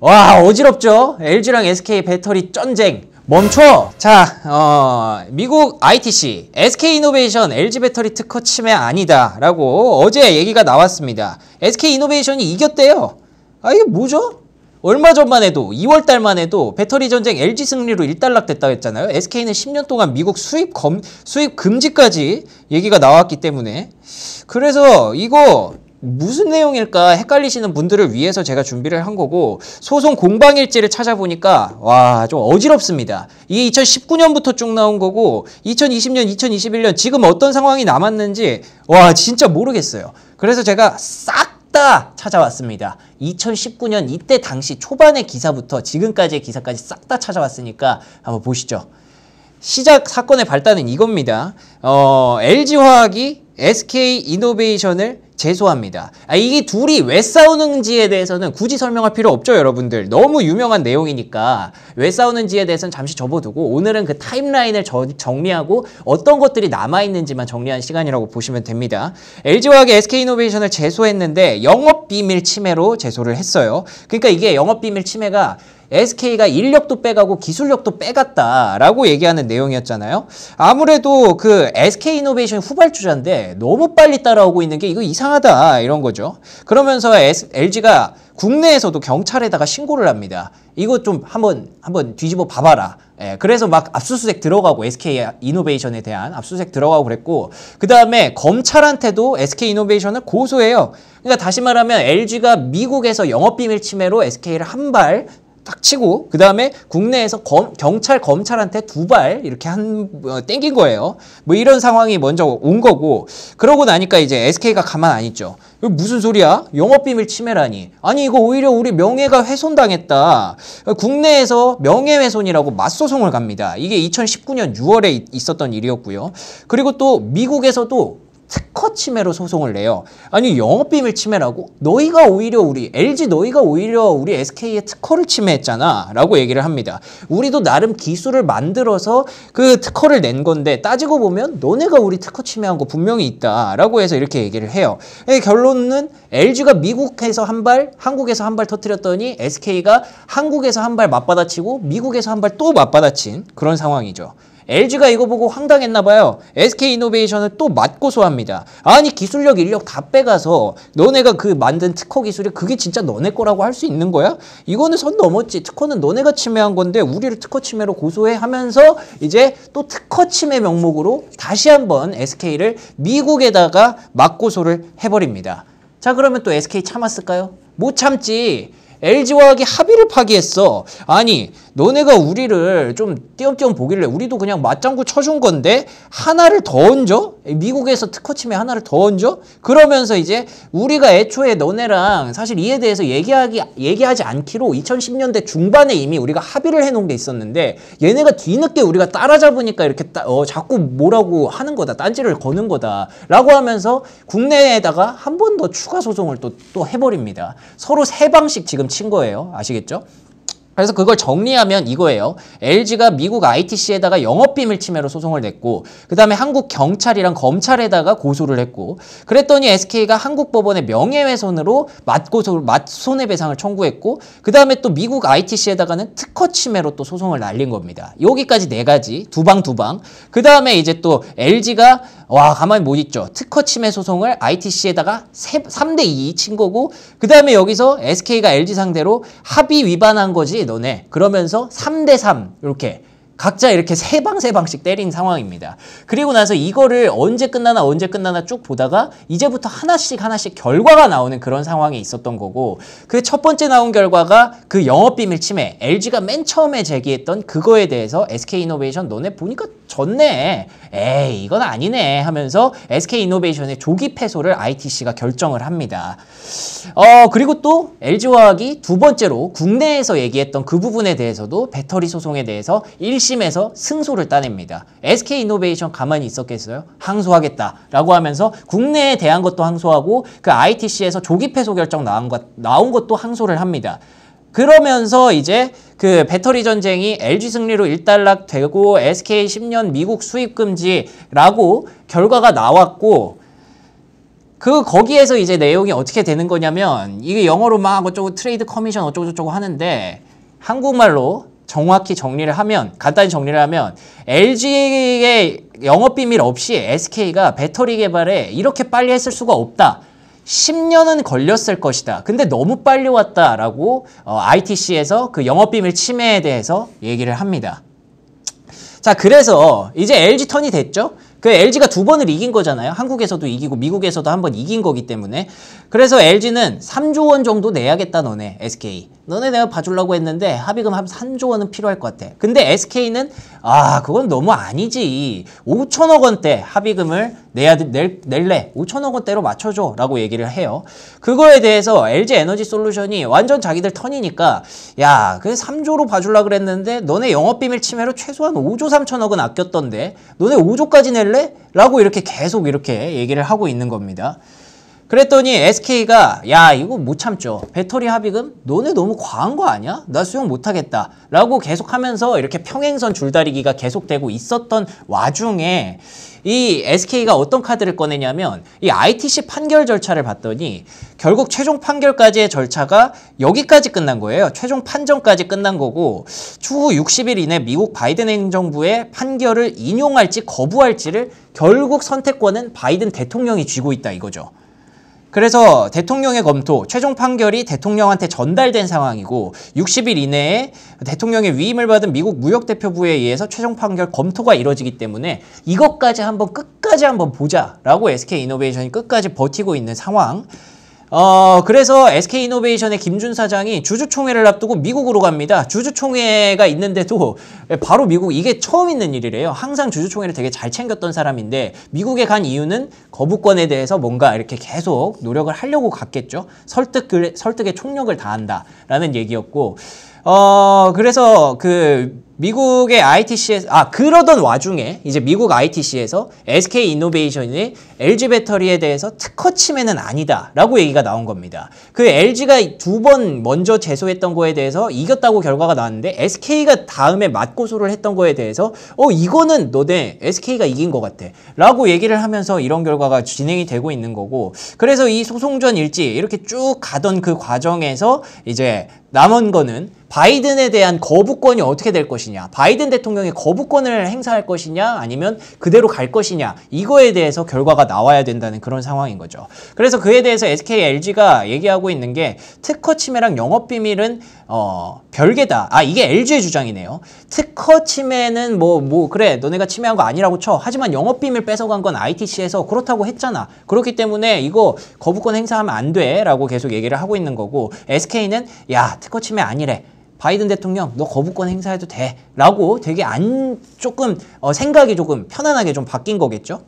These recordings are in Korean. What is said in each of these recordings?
와 어지럽죠 LG랑 SK 배터리 전쟁 멈춰! 자, 어, 미국 ITC, SK이노베이션 LG배터리 특허 침해 아니다 라고 어제 얘기가 나왔습니다. SK이노베이션이 이겼대요. 아, 이게 뭐죠? 얼마 전만 해도 2월 달만 해도 배터리 전쟁 LG 승리로 일단락됐다 했잖아요. SK는 10년 동안 미국 수입 검 수입 금지까지 얘기가 나왔기 때문에 그래서 이거 무슨 내용일까 헷갈리시는 분들을 위해서 제가 준비를 한 거고 소송 공방일지를 찾아보니까 와 좀 어지럽습니다. 이게 2019년부터 쭉 나온 거고 2020년, 2021년 지금 어떤 상황이 남았는지 와 진짜 모르겠어요. 그래서 제가 싹 다 찾아왔습니다. 2019년 이때 당시 초반의 기사부터 지금까지의 기사까지 싹 다 찾아왔으니까 한번 보시죠. 시작 사건의 발단은 이겁니다. 어, LG화학이 SK 이노베이션을 죄송합니다 아, 이게 둘이 왜 싸우는지에 대해서는 굳이 설명할 필요 없죠, 여러분들. 너무 유명한 내용이니까 왜 싸우는지에 대해서는 잠시 접어두고 오늘은 그 타임라인을 저, 정리하고 어떤 것들이 남아있는지만 정리한 시간이라고 보시면 됩니다. LG화학이 SK이노베이션을 제소했는데 영업비밀 침해로 제소를 했어요. 그러니까 이게 영업비밀 침해가 SK가 인력도 빼가고 기술력도 빼갔다라고 얘기하는 내용이었잖아요. 아무래도 그 SK 이노베이션 후발주자인데 너무 빨리 따라오고 있는 게 이거 이상하다 이런 거죠. 그러면서 S, LG가 국내에서도 경찰에다가 신고를 합니다. 이거 좀 한번 한번 뒤집어 봐봐라. 예, 그래서 막 압수수색 들어가고 SK 이노베이션에 대한 압수수색 들어가고 그랬고 그 다음에 검찰한테도 SK 이노베이션을 고소해요. 그러니까 다시 말하면 LG가 미국에서 영업비밀 침해로 SK를 한발 딱 치고 그 다음에 국내에서 검, 경찰 검찰한테 두 발 이렇게 한 어, 땡긴 거예요. 뭐 이런 상황이 먼저 온 거고 그러고 나니까 이제 SK가 가만 안 있죠. 무슨 소리야? 영업비밀 침해라니. 아니 이거 오히려 우리 명예가 훼손당했다. 국내에서 명예훼손이라고 맞소송을 갑니다. 이게 2019년 6월에 있었던 일이었고요. 그리고 또 미국에서도 특허 침해로 소송을 내요. 아니 영업비밀 침해라고? 너희가 오히려 우리 LG 너희가 오히려 우리 SK의 특허를 침해했잖아 라고 얘기를 합니다. 우리도 나름 기술을 만들어서 그 특허를 낸 건데 따지고 보면 너네가 우리 특허 침해한 거 분명히 있다 라고 해서 이렇게 얘기를 해요. 예, 결론은 LG가 미국에서 한 발 한국에서 한 발터뜨렸더니 SK가 한국에서 한 발 맞받아치고 미국에서 한 발 또 맞받아친 그런 상황이죠. LG가 이거 보고 황당했나 봐요. SK이노베이션을 또 맞고 소합니다. 아니 기술력 인력 다 빼가서 너네가 그 만든 특허 기술이 그게 진짜 너네 거라고 할 수 있는 거야? 이거는 선 넘었지. 특허는 너네가 침해한 건데 우리를 특허 침해로 고소해 하면서 이제 또 특허 침해 명목으로 다시 한번 SK를 미국에다가 맞고소를 해버립니다. 자 그러면 또 SK 참았을까요? 못 참지. l g 와학이 합의를 파기했어. 아니 너네가 우리를 좀 띄엄띄엄 보길래 우리도 그냥 맞장구 쳐준 건데 하나를 더 얹어? 미국에서 특허침에 하나를 더 얹어? 그러면서 이제 우리가 애초에 너네랑 사실 이에 대해서 얘기하기 얘기하지 않기로 2010년대 중반에 이미 우리가 합의를 해놓은 게 있었는데 얘네가 뒤늦게 우리가 따라잡으니까 이렇게 따, 어, 자꾸 뭐라고 하는 거다 딴지를 거는 거다라고 하면서 국내에다가 한 번 더 추가 소송을 또 또 해버립니다. 서로 세 방씩 지금 친 거예요. 아시겠죠? 그래서 그걸 정리하면 이거예요. LG가 미국 ITC에다가 영업비밀 침해로 소송을 냈고 그 다음에 한국 경찰이랑 검찰에다가 고소를 했고 그랬더니 SK가 한국 법원에 명예훼손으로 맞고소, 맞손해배상을 청구했고 그 다음에 또 미국 ITC에다가는 특허 침해로 또 소송을 날린 겁니다. 여기까지 네 가지 두 방 두방 그 다음에 이제 또 LG가 와 가만히 못 있죠. 특허 침해 소송을 ITC에다가 3대 2 친 거고 그 다음에 여기서 SK가 LG 상대로 합의 위반한 거지 너네. 그러면서 3 대 3 이렇게 각자 이렇게 세 방 세 방씩 때린 상황입니다. 그리고 나서 이거를 언제 끝나나 언제 끝나나 쭉 보다가 이제부터 하나씩 하나씩 결과가 나오는 그런 상황이 있었던 거고 그 첫 번째 나온 결과가 그 영업비밀 침해 LG가 맨 처음에 제기했던 그거에 대해서 SK이노베이션 너네 보니까 졌네. 에이 이건 아니네 하면서 SK이노베이션의 조기 폐소를 ITC가 결정을 합니다. 어 그리고 또 LG화학이 두 번째로 국내에서 얘기했던 그 부분에 대해서도 배터리 소송에 대해서 1심에서 승소를 따냅니다. SK이노베이션 가만히 있었겠어요? 항소하겠다라고 하면서 국내에 대한 것도 항소하고 그 ITC에서 조기 폐소 결정 나온, 것, 나온 것도 항소를 합니다. 그러면서 이제 그 배터리 전쟁이 LG 승리로 일단락되고 SK 10년 미국 수입 금지라고 결과가 나왔고 그 거기에서 이제 내용이 어떻게 되는 거냐면 이게 영어로 막 어쩌고 트레이드 커미션 어쩌고 저쩌고 하는데 한국말로 정확히 정리를 하면 간단히 정리를 하면 LG의 영업 비밀 없이 SK가 배터리 개발에 이렇게 빨리 했을 수가 없다. 10년은 걸렸을 것이다. 근데 너무 빨리 왔다라고 어, ITC에서 그 영업비밀 침해에 대해서 얘기를 합니다. 자, 그래서 이제 LG 턴이 됐죠? 그 LG가 두 번을 이긴 거잖아요. 한국에서도 이기고 미국에서도 한 번 이긴 거기 때문에. 그래서 LG는 3조 원 정도 내야겠다 너네 SK. 너네 내가 봐주려고 했는데 합의금 한 3조 원은 필요할 것 같아. 근데 SK는 아 그건 너무 아니지. 5천억 원대 합의금을 내야 낼, 낼래. 5천억 원대로 맞춰줘 라고 얘기를 해요. 그거에 대해서 LG 에너지 솔루션이 완전 자기들 턴이니까 야그 3조로 봐주려고 그랬는데 너네 영업비밀 침해로 최소한 5조 3천억은 아꼈던데 너네 5조까지 낼래? 라고 이렇게 계속 이렇게 얘기를 하고 있는 겁니다. 그랬더니 SK가 야 이거 못 참죠. 배터리 합의금 너네 너무 과한 거 아니야? 나 수용 못하겠다 라고 계속하면서 이렇게 평행선 줄다리기가 계속되고 있었던 와중에 이 SK가 어떤 카드를 꺼내냐면 이 ITC 판결 절차를 봤더니 결국 최종 판결까지의 절차가 여기까지 끝난 거예요. 최종 판정까지 끝난 거고 추후 60일 이내 미국 바이든 행정부의 판결을 인용할지 거부할지를 결국 선택권은 바이든 대통령이 쥐고 있다 이거죠. 그래서 대통령의 검토, 최종 판결이 대통령한테 전달된 상황이고 60일 이내에 대통령의 위임을 받은 미국 무역대표부에 의해서 최종 판결 검토가 이뤄지기 때문에 이것까지 한번 끝까지 한번 보자라고 SK이노베이션이 끝까지 버티고 있는 상황 어, 그래서 SK이노베이션의 김준 사장이 주주총회를 앞두고 미국으로 갑니다. 주주총회가 있는데도 바로 미국, 이게 처음 있는 일이래요. 항상 주주총회를 되게 잘 챙겼던 사람인데 미국에 간 이유는 거부권에 대해서 뭔가 이렇게 계속 노력을 하려고 갔겠죠. 설득, 을 설득에 총력을 다한다라는 얘기였고 어, 그래서 그 미국의 ITC에서 아 그러던 와중에 이제 미국 ITC에서 SK 이노베이션이 LG 배터리에 대해서 특허 침해는 아니다라고 얘기가 나온 겁니다. 그 LG가 두 번 먼저 제소했던 거에 대해서 이겼다고 결과가 나왔는데 SK가 다음에 맞고소를 했던 거에 대해서 어 이거는 너네 SK가 이긴 것 같아라고 얘기를 하면서 이런 결과가 진행이 되고 있는 거고 그래서 이 소송전 일지 이렇게 쭉 가던 그 과정에서 이제 남은 거는 바이든에 대한 거부권이 어떻게 될 것이냐 바이든 대통령이 거부권을 행사할 것이냐 아니면 그대로 갈 것이냐 이거에 대해서 결과가 나와야 된다는 그런 상황인 거죠 그래서 그에 대해서 SK LG가 얘기하고 있는 게 특허 침해랑 영업 비밀은 어 별개다 아 이게 LG의 주장이네요 특허 침해는 뭐뭐 뭐 그래 너네가 침해한 거 아니라고 쳐 하지만 영업 비밀 뺏어간 건 ITC에서 그렇다고 했잖아 그렇기 때문에 이거 거부권 행사하면 안 돼라고 계속 얘기를 하고 있는 거고 SK는 야 특허 침해 아니래. 바이든 대통령 너 거부권 행사해도 돼 라고 되게 안 조금 어, 생각이 조금 편안하게 좀 바뀐 거겠죠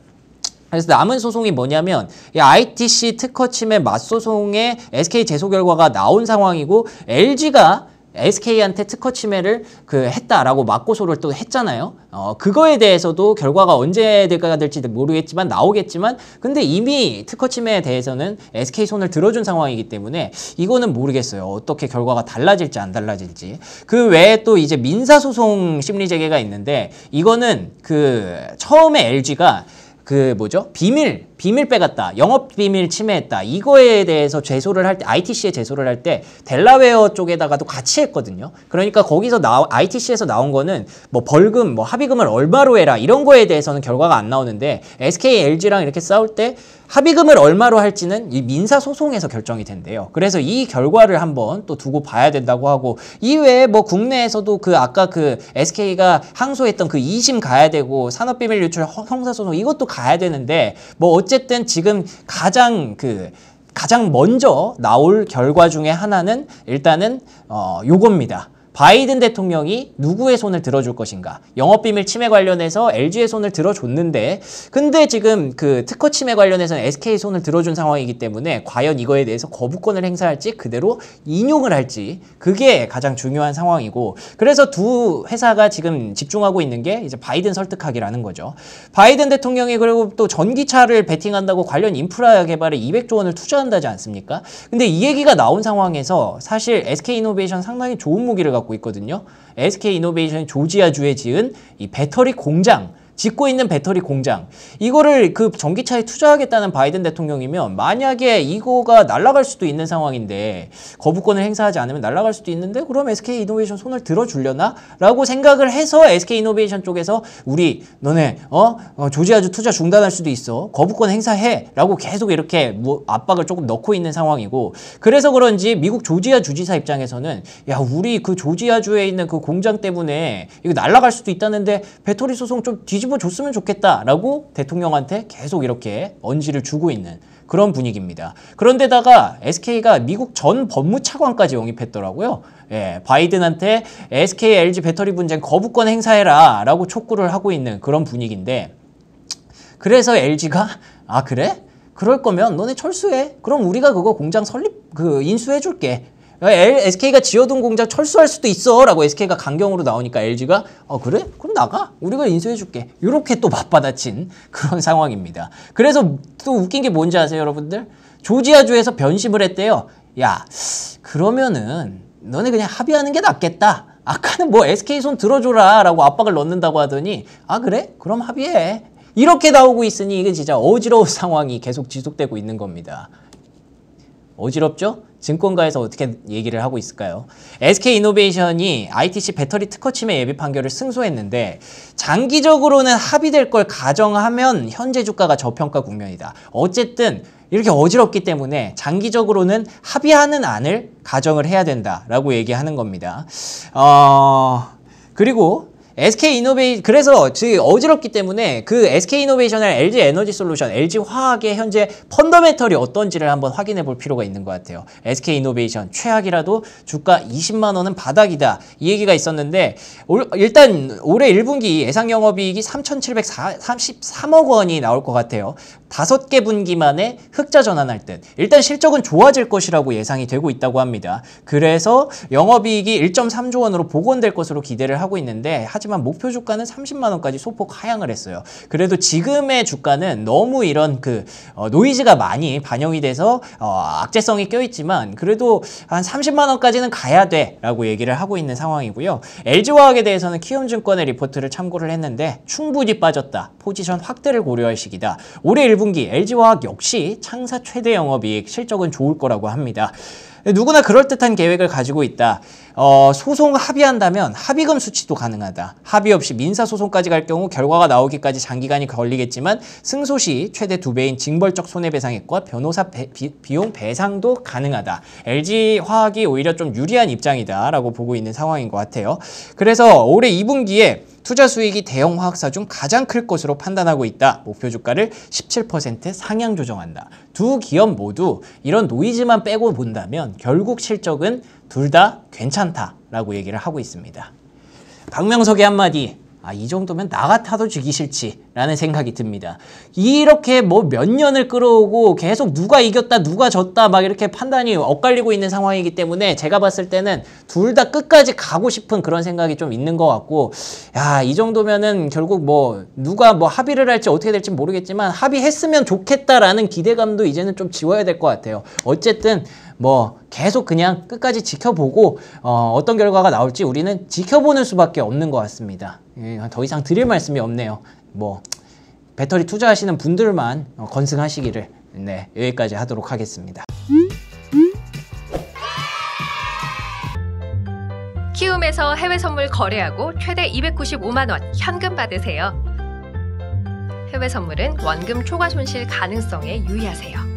그래서 남은 소송이 뭐냐면 이 ITC 특허 침해 맞소송의 SK 재소 결과가 나온 상황이고 LG가 SK한테 특허 침해를 그 했다라고 맞고소를 또 했잖아요. 어, 그거에 대해서도 결과가 언제 될까 가 될지 모르겠지만 나오겠지만 근데 이미 특허 침해에 대해서는 SK 손을 들어준 상황이기 때문에 이거는 모르겠어요. 어떻게 결과가 달라질지 안 달라질지. 그 외에 또 이제 민사 소송 심리 재개가 있는데 이거는 그 처음에 LG가 그 뭐죠? 비밀 비밀 빼갔다, 영업 비밀 침해했다 이거에 대해서 제소를 할 때 ITC에 제소를 할 때 델라웨어 쪽에다가도 같이 했거든요. 그러니까 거기서 나 ITC에서 나온 거는 뭐 벌금, 뭐 합의금을 얼마로 해라 이런 거에 대해서는 결과가 안 나오는데 SK, LG랑 이렇게 싸울 때 합의금을 얼마로 할지는 이 민사 소송에서 결정이 된대요. 그래서 이 결과를 한번 또 두고 봐야 된다고 하고 이외에 뭐 국내에서도 그 아까 그 SK가 항소했던 그 2심 가야 되고 산업비밀 유출 형사소송 이것도 가야 되는데 뭐 어찌 어쨌든 지금 가장 그 가장 먼저 나올 결과 중에 하나는 일단은 어 요겁니다. 바이든 대통령이 누구의 손을 들어줄 것인가 영업비밀 침해 관련해서 LG의 손을 들어줬는데 근데 지금 그 특허 침해 관련해서는 SK의 손을 들어준 상황이기 때문에 과연 이거에 대해서 거부권을 행사할지 그대로 인용을 할지 그게 가장 중요한 상황이고 그래서 두 회사가 지금 집중하고 있는 게 이제 바이든 설득하기라는 거죠 바이든 대통령이 그리고 또 전기차를 베팅한다고 관련 인프라 개발에 200조 원을 투자한다지 않습니까 근데 이 얘기가 나온 상황에서 사실 SK이노베이션 상당히 좋은 무기를 갖고 있거든요. SK 이노베이션이 조지아주에 지은 이 배터리 공장 짓고 있는 배터리 공장 이거를 그 전기차에 투자하겠다는 바이든 대통령이면 만약에 이거가 날아갈 수도 있는 상황인데 거부권을 행사하지 않으면 날아갈 수도 있는데 그럼 SK 이노베이션 손을 들어주려나? 라고 생각을 해서 SK 이노베이션 쪽에서 우리 너네 어, 어 조지아주 투자 중단할 수도 있어 거부권 행사해 라고 계속 이렇게 뭐 압박을 조금 넣고 있는 상황이고 그래서 그런지 미국 조지아 주지사 입장에서는 야 우리 그 조지아주에 있는 그 공장 때문에 이거 날아갈 수도 있다는데 배터리 소송 좀 뒤집어 씹어줬으면 좋겠다라고 대통령한테 계속 이렇게 언지를 주고 있는 그런 분위기입니다. 그런데다가 SK가 미국 전 법무차관까지 영입했더라고요. 예, 바이든한테 SK LG 배터리 분쟁 거부권 행사해라 라고 촉구를 하고 있는 그런 분위기인데 그래서 LG가 아 그래? 그럴 거면 너네 철수해. 그럼 우리가 그거 공장 설립 그 인수해 줄게. SK가 지어둔 공장 철수할 수도 있어 라고 SK가 강경으로 나오니까 LG가 어 그래? 그럼 나가 우리가 인수해줄게 이렇게 또 맞받아친 그런 상황입니다 그래서 또 웃긴 게 뭔지 아세요 여러분들? 조지아주에서 변심을 했대요 야 그러면은 너네 그냥 합의하는 게 낫겠다 아까는 뭐 SK 손 들어줘라 라고 압박을 넣는다고 하더니 아 그래? 그럼 합의해 이렇게 나오고 있으니 이게 진짜 어지러운 상황이 계속 지속되고 있는 겁니다 어지럽죠? 증권가에서 어떻게 얘기를 하고 있을까요? SK이노베이션이 ITC 배터리 특허 침해 예비 판결을 승소했는데 장기적으로는 합의될 걸 가정하면 현재 주가가 저평가 국면이다. 어쨌든 이렇게 어지럽기 때문에 장기적으로는 합의하는 안을 가정을 해야 된다라고 얘기하는 겁니다. 어... 그리고 SK 이노베이 그래서 어지럽기 때문에 그 SK 이노베이션을 LG 에너지 솔루션, LG 화학의 현재 펀더멘털이 어떤지를 한번 확인해 볼 필요가 있는 것 같아요. SK 이노베이션 최악이라도 주가 20만 원은 바닥이다. 이 얘기가 있었는데 올, 일단 올해 1분기 예상 영업이익이 3,733억 원이 나올 것 같아요. 다섯 개 분기 만에 흑자 전환할 듯. 일단 실적은 좋아질 것이라고 예상이 되고 있다고 합니다. 그래서 영업이익이 1.3조 원으로 복원될 것으로 기대를 하고 있는데 하지만 하지만 목표 주가는 30만 원까지 소폭 하향을 했어요. 그래도 지금의 주가는 너무 이런 그 어, 노이즈가 많이 반영이 돼서 어, 악재성이 껴있지만 그래도 한 30만 원까지는 가야 돼 라고 얘기를 하고 있는 상황이고요. LG화학에 대해서는 키움증권의 리포트를 참고를 했는데 충분히 빠졌다. 포지션 확대를 고려할 시기다. 올해 1분기 LG화학 역시 창사 최대 영업이익 실적은 좋을 거라고 합니다. 누구나 그럴듯한 계획을 가지고 있다. 어, 소송 을 합의한다면 합의금 수치도 가능하다. 합의 없이 민사소송까지 갈 경우 결과가 나오기까지 장기간이 걸리겠지만 승소 시 최대 두배인 징벌적 손해배상액과 변호사 배, 비, 비용 배상도 가능하다. LG화학이 오히려 좀 유리한 입장이다라고 보고 있는 상황인 것 같아요. 그래서 올해 2분기에 투자 수익이 대형 화학사 중 가장 클 것으로 판단하고 있다. 목표 주가를 17% 상향 조정한다. 두 기업 모두 이런 노이즈만 빼고 본다면 결국 실적은 둘다 괜찮다라고 얘기를 하고 있습니다. 박명석의 한마디 아, 이 정도면 나 같아도 죽기 싫지 라는 생각이 듭니다. 이렇게 뭐 몇 년을 끌어오고 계속 누가 이겼다 누가 졌다 막 이렇게 판단이 엇갈리고 있는 상황이기 때문에 제가 봤을 때는 둘 다 끝까지 가고 싶은 그런 생각이 좀 있는 것 같고 야 이 정도면은 결국 뭐 누가 뭐 합의를 할지 어떻게 될지 모르겠지만 합의했으면 좋겠다라는 기대감도 이제는 좀 지워야 될 것 같아요. 어쨌든 뭐 계속 그냥 끝까지 지켜보고 어, 어떤 결과가 나올지 우리는 지켜보는 수밖에 없는 것 같습니다. 예, 더 이상 드릴 말씀이 없네요. 뭐 배터리 투자하시는 분들만 어, 건승하시기를 네 여기까지 하도록 하겠습니다. 키움에서 해외 선물 거래하고 최대 295만 원 현금 받으세요. 해외 선물은 원금 초과 손실 가능성에 유의하세요.